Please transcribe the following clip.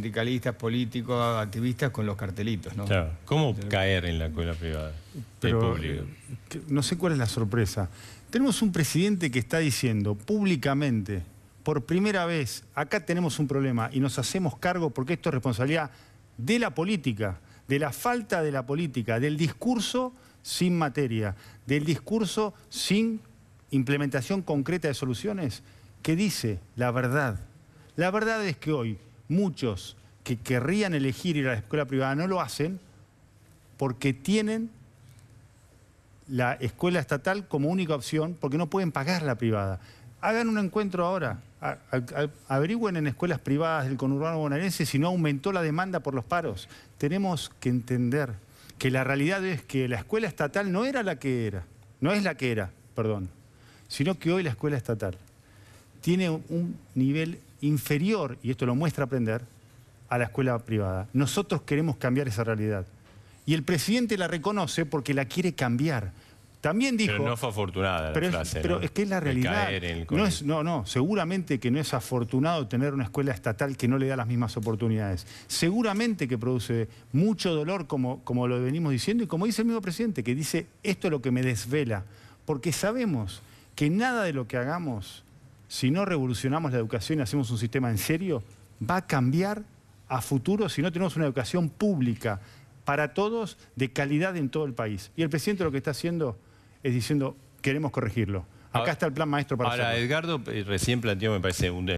sindicalistas, políticos, activistas con los cartelitos, ¿no? ¿Cómo caer en la escuela privada eh, No sé cuál es la sorpresa. Tenemos un presidente que está diciendo públicamente, por primera vez, acá tenemos un problema y nos hacemos cargo porque esto es responsabilidad de la política, de la falta de la política, del discurso sin materia, del discurso sin implementación concreta de soluciones, que dice la verdad. La verdad es que hoy muchos que querrían elegir ir a la escuela privada no lo hacen porque tienen la escuela estatal como única opción porque no pueden pagar la privada. Hagan un encuentro ahora, averigüen en escuelas privadas del conurbano bonaerense si no aumentó la demanda por los paros. Tenemos que entender que la realidad es que la escuela estatal no era la que era, no es la que era, perdón, sino que hoy la escuela estatal tiene un nivel inferior, y esto lo muestra aprender, a la escuela privada. Nosotros queremos cambiar esa realidad. Y el presidente la reconoce porque la quiere cambiar. También dijo... Pero no fue afortunada pero Pero es que es la realidad. No, es, no, no, seguramente que no es afortunado tener una escuela estatal que no le da las mismas oportunidades. Seguramente que produce mucho dolor, como, como lo venimos diciendo, y como dice el mismo presidente, que dice, esto es lo que me desvela. Porque sabemos que nada de lo que hagamos si no revolucionamos la educación y hacemos un sistema en serio, va a cambiar a futuro si no tenemos una educación pública para todos, de calidad en todo el país. Y el presidente lo que está haciendo es diciendo, queremos corregirlo. Acá está el plan maestro para Ahora, Edgardo eh, recién planteó, me parece, un